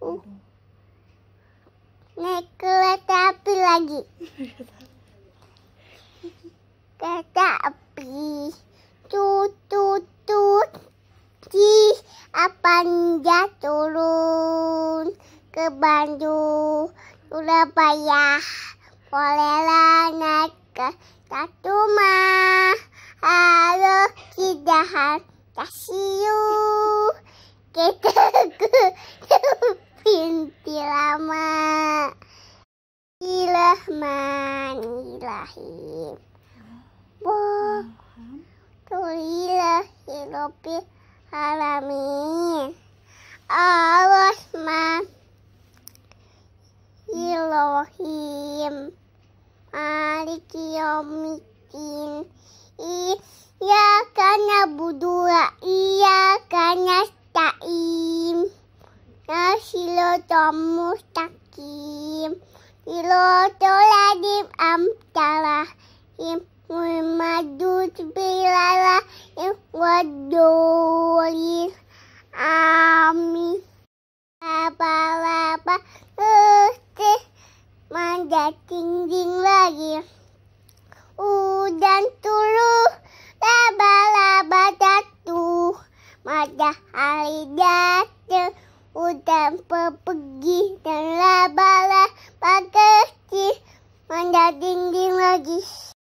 Uh. naik kereta api lagi kereta api tut tut tut di apanja turun ke Bandung Sudah payah. bolehlah naik ke satu mah halo tidak harus kasih you. Kita Bismillahirrahmanirrahim. Alhamdulillahirabbil alamin. Ar-Rahman Irohim Maliki Yomitin Iyaka nabudu wa iyaka nasta'im Nasilu Mustaqim ilo mui madu Muhammadus im Wadulis. ami apa apa Terus manjat tinggi lagi. Udan tulu Laba-laba jatuh. hari jatuh udah pergi dan laba-laba pakai